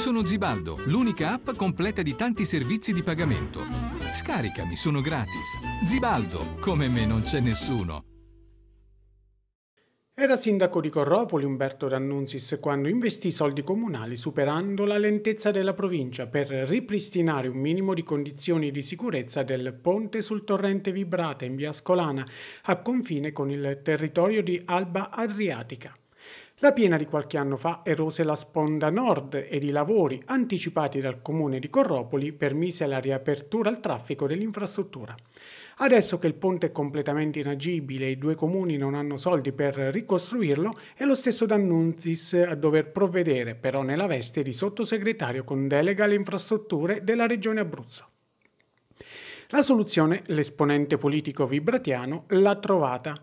Sono Zibaldo, l'unica app completa di tanti servizi di pagamento. Scaricami, sono gratis. Zibaldo, come me non c'è nessuno. Era sindaco di Corropoli Umberto D'Annunzis quando investì soldi comunali superando la lentezza della provincia per ripristinare un minimo di condizioni di sicurezza del ponte sul torrente Vibrata in via Ascolana, a confine con il territorio di Alba Adriatica. La piena di qualche anno fa erose la sponda nord ed i lavori anticipati dal comune di Corropoli permise la riapertura al traffico dell'infrastruttura. Adesso che il ponte è completamente inagibile e i due comuni non hanno soldi per ricostruirlo, è lo stesso D'Annunzis a dover provvedere, però nella veste di sottosegretario con delega alle infrastrutture della regione Abruzzo. La soluzione, l'esponente politico vibratiano, l'ha trovata.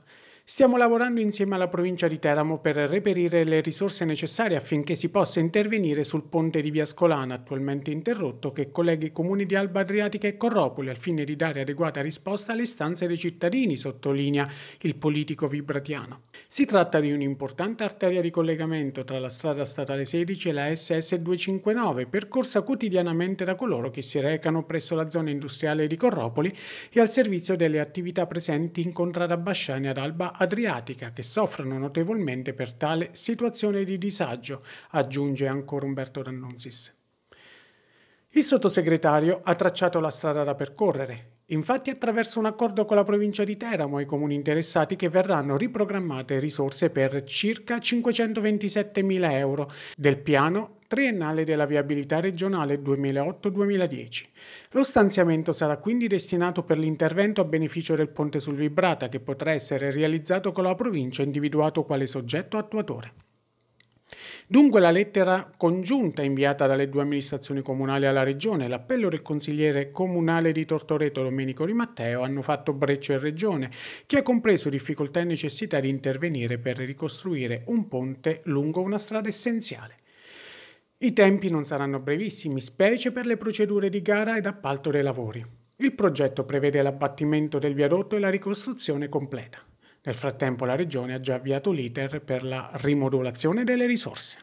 Stiamo lavorando insieme alla provincia di Teramo per reperire le risorse necessarie affinché si possa intervenire sul ponte di Via Scolana, attualmente interrotto, che collega i comuni di Alba Adriatica e Corropoli al fine di dare adeguata risposta alle istanze dei cittadini, sottolinea il politico vibratiano. Si tratta di un'importante arteria di collegamento tra la strada statale 16 e la SS 259, percorsa quotidianamente da coloro che si recano presso la zona industriale di Corropoli e al servizio delle attività presenti in contrada Basciani ad Alba adriatica che soffrono notevolmente per tale situazione di disagio, aggiunge ancora Umberto D'Annunzis. Il sottosegretario ha tracciato la strada da percorrere, Infatti attraverso un accordo con la provincia di Teramo e i comuni interessati che verranno riprogrammate risorse per circa 527.000 euro del piano triennale della viabilità regionale 2008-2010. Lo stanziamento sarà quindi destinato per l'intervento a beneficio del ponte sul Vibrata che potrà essere realizzato con la provincia individuato quale soggetto attuatore. Dunque la lettera congiunta inviata dalle due amministrazioni comunali alla Regione e l'appello del consigliere comunale di Tortoreto Domenico Di Matteo hanno fatto breccio in Regione, che ha compreso difficoltà e necessità di intervenire per ricostruire un ponte lungo una strada essenziale. I tempi non saranno brevissimi, specie per le procedure di gara ed appalto dei lavori. Il progetto prevede l'abbattimento del viadotto e la ricostruzione completa. Nel frattempo la Regione ha già avviato l'iter per la rimodulazione delle risorse.